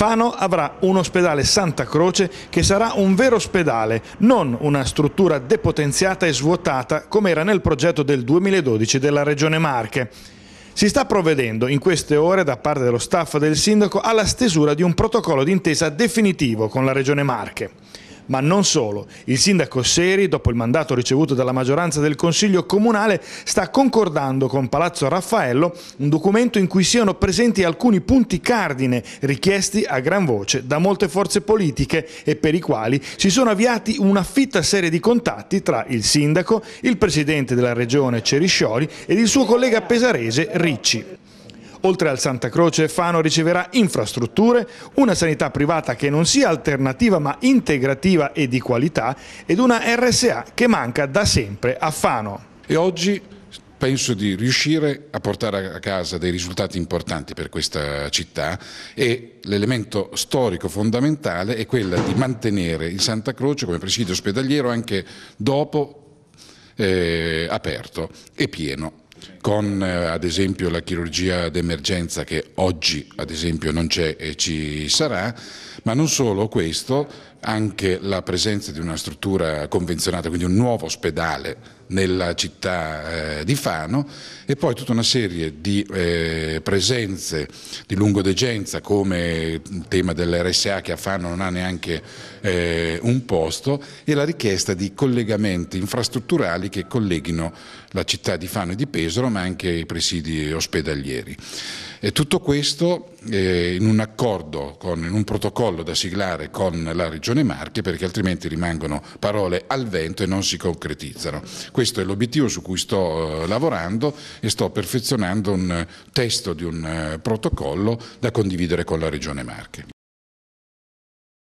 Fano avrà un ospedale Santa Croce che sarà un vero ospedale, non una struttura depotenziata e svuotata come era nel progetto del 2012 della Regione Marche. Si sta provvedendo in queste ore da parte dello staff del sindaco alla stesura di un protocollo d'intesa definitivo con la Regione Marche. Ma non solo. Il sindaco Seri, dopo il mandato ricevuto dalla maggioranza del Consiglio Comunale, sta concordando con Palazzo Raffaello un documento in cui siano presenti alcuni punti cardine richiesti a gran voce da molte forze politiche e per i quali si sono avviati una fitta serie di contatti tra il sindaco, il presidente della regione Ceriscioli ed il suo collega pesarese Ricci. Oltre al Santa Croce, Fano riceverà infrastrutture, una sanità privata che non sia alternativa ma integrativa e di qualità ed una RSA che manca da sempre a Fano. E oggi penso di riuscire a portare a casa dei risultati importanti per questa città e l'elemento storico fondamentale è quello di mantenere il Santa Croce come presidio ospedaliero anche dopo eh, aperto e pieno con eh, ad esempio la chirurgia d'emergenza che oggi ad esempio non c'è e ci sarà, ma non solo questo, anche la presenza di una struttura convenzionata, quindi un nuovo ospedale nella città eh, di Fano e poi tutta una serie di eh, presenze di lungodegenza come il tema dell'RSA che a Fano non ha neanche eh, un posto e la richiesta di collegamenti infrastrutturali che colleghino la città di Fano e di Pesaro ma anche i presidi ospedalieri. E tutto questo eh, in un accordo, con, in un protocollo da siglare con la Regione Marche perché altrimenti rimangono parole al vento e non si concretizzano. Questo è l'obiettivo su cui sto eh, lavorando e sto perfezionando un testo di un eh, protocollo da condividere con la Regione Marche.